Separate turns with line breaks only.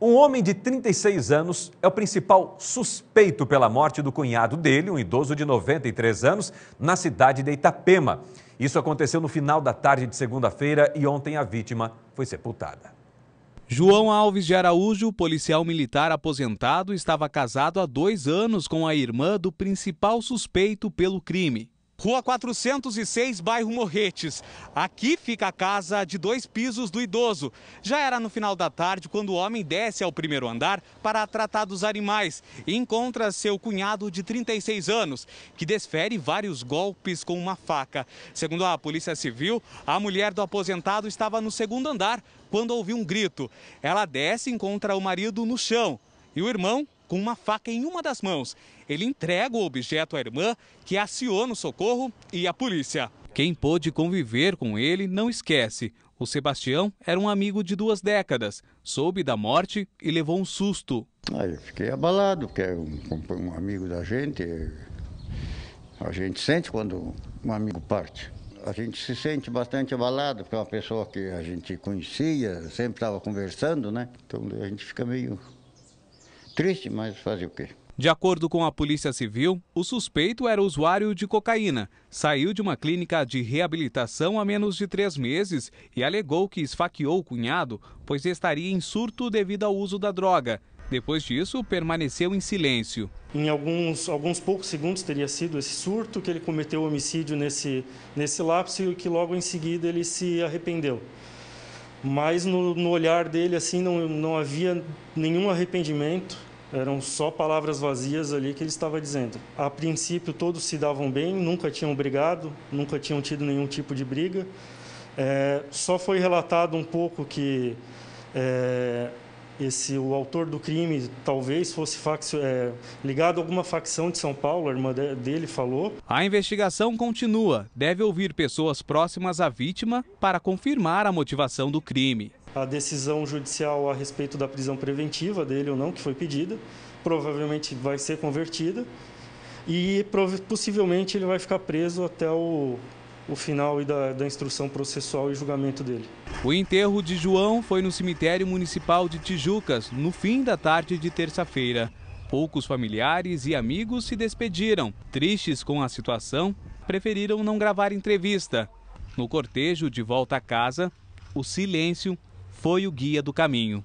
Um homem de 36 anos é o principal suspeito pela morte do cunhado dele, um idoso de 93 anos, na cidade de Itapema. Isso aconteceu no final da tarde de segunda-feira e ontem a vítima foi sepultada. João Alves de Araújo, policial militar aposentado, estava casado há dois anos com a irmã do principal suspeito pelo crime. Rua 406, bairro Morretes. Aqui fica a casa de dois pisos do idoso. Já era no final da tarde quando o homem desce ao primeiro andar para tratar dos animais e encontra seu cunhado de 36 anos, que desfere vários golpes com uma faca. Segundo a Polícia Civil, a mulher do aposentado estava no segundo andar quando ouviu um grito. Ela desce e encontra o marido no chão e o irmão com uma faca em uma das mãos. Ele entrega o objeto à irmã, que aciona o socorro e a polícia. Quem pôde conviver com ele não esquece. O Sebastião era um amigo de duas décadas, soube da morte e levou um susto.
Aí eu fiquei abalado, porque é um, um amigo da gente. A gente sente quando um amigo parte. A gente se sente bastante abalado, porque é uma pessoa que a gente conhecia, sempre estava conversando, né? Então a gente fica meio Triste, mas fazer o quê?
De acordo com a Polícia Civil, o suspeito era usuário de cocaína. Saiu de uma clínica de reabilitação há menos de três meses e alegou que esfaqueou o cunhado, pois estaria em surto devido ao uso da droga. Depois disso, permaneceu em silêncio.
Em alguns, alguns poucos segundos teria sido esse surto que ele cometeu o homicídio nesse, nesse lapso e que logo em seguida ele se arrependeu. Mas no, no olhar dele, assim, não, não havia nenhum arrependimento. Eram só palavras vazias ali que ele estava dizendo. A princípio, todos se davam bem, nunca tinham brigado, nunca tinham tido nenhum tipo de briga. É, só foi relatado um pouco que é, esse o autor do crime talvez fosse é, ligado a alguma facção de São Paulo, a irmã dele falou.
A investigação continua. Deve ouvir pessoas próximas à vítima para confirmar a motivação do crime. A decisão judicial a respeito
da prisão preventiva dele ou não, que foi pedida, provavelmente vai ser convertida e possivelmente ele vai ficar preso até o o final da, da instrução processual e julgamento dele.
O enterro de João foi no cemitério municipal de Tijucas, no fim da tarde de terça-feira. Poucos familiares e amigos se despediram. Tristes com a situação, preferiram não gravar entrevista. No cortejo de volta a casa, o silêncio foi o guia do caminho.